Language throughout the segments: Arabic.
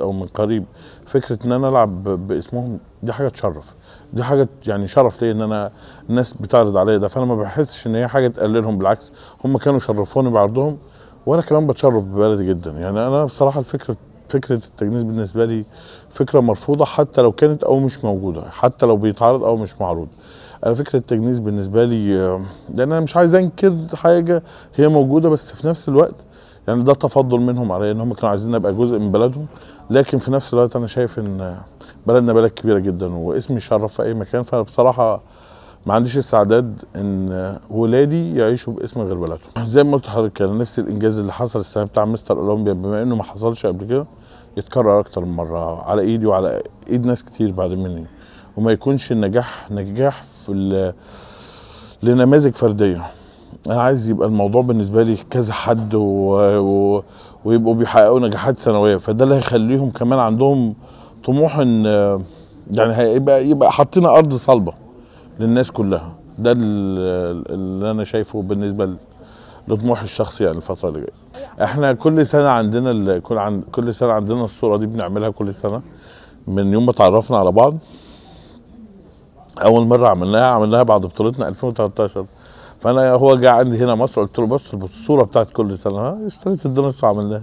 او من قريب فكره ان انا العب باسمهم دي حاجه تشرف دي حاجه يعني شرف ليا ان انا الناس بتعرض عليا ده فانا ما بحسش ان هي حاجه تقللهم بالعكس هم كانوا شرفوني بعرضهم وانا كمان بتشرف ببلدي جدا يعني انا بصراحه الفكره فكره التجنيس بالنسبه لي فكره مرفوضه حتى لو كانت او مش موجوده حتى لو بيتعرض او مش معروض انا فكره التجنيس بالنسبه لي آه، لان انا مش عايز انكر حاجه هي موجوده بس في نفس الوقت يعني ده تفضل منهم عليا ان هم كانوا عايزين ابقى جزء من بلدهم لكن في نفس الوقت انا شايف ان بلدنا بلد كبيره جدا واسمي يشرف في اي مكان فانا بصراحه ما عنديش استعداد ان ولادي يعيشوا باسم غير بلدهم زي ما قلت لحضرتك انا نفسي الانجاز اللي حصل السنه بتاع مستر اولمبيا بما انه ما حصلش قبل كده يتكرر اكتر من مره على ايدي وعلى ايد ناس كتير بعد مني وما يكونش النجاح نجاح في لنماذج فرديه انا عايز يبقى الموضوع بالنسبه لي كذا حد و... و... ويبقوا بيحققوا نجاحات سنويه فده اللي هيخليهم كمان عندهم طموح ان يعني هيبقى يبقى حاطين ارض صلبه للناس كلها ده اللي انا شايفه بالنسبه لطموح الشخص يعني الفتره اللي جايه احنا كل سنه عندنا كل عن... كل سنه عندنا الصوره دي بنعملها كل سنه من يوم ما اتعرفنا على بعض اول مره عملناها عملناها بعد بطولتنا 2013 فانا هو جه عندي هنا مصر قلت له بص الصوره بتاعت كل سنه آه، اشتريت الدنس وعملناها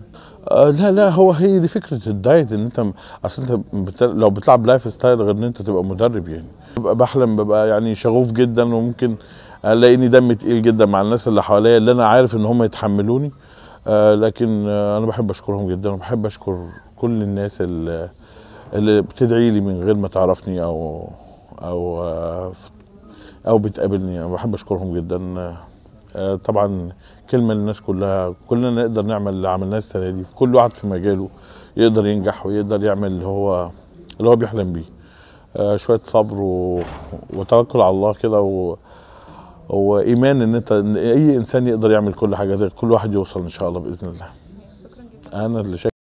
آه لا لا هو هي دي فكره الدايت ان انت اصل انت بتل... لو بتلعب لايف ستايل غير ان انت تبقى مدرب يعني ببقى بحلم ببقى يعني شغوف جدا وممكن الاقيني دمي تقيل جدا مع الناس اللي حواليا اللي انا عارف ان هم يتحملوني آه لكن آه انا بحب اشكرهم جدا وبحب اشكر كل الناس اللي, اللي بتدعي لي من غير ما تعرفني او او آه او بتقابلني انا بحب اشكرهم جدا آه، طبعا كلمه للناس كلها كلنا نقدر نعمل اللي عملناه السنه دي في كل واحد في مجاله يقدر ينجح ويقدر يعمل اللي هو اللي هو بيحلم بيه آه، شويه صبر وتوكل على الله كده و... وايمان ان انت اي انسان يقدر يعمل كل حاجه كل واحد يوصل ان شاء الله باذن الله انا اللي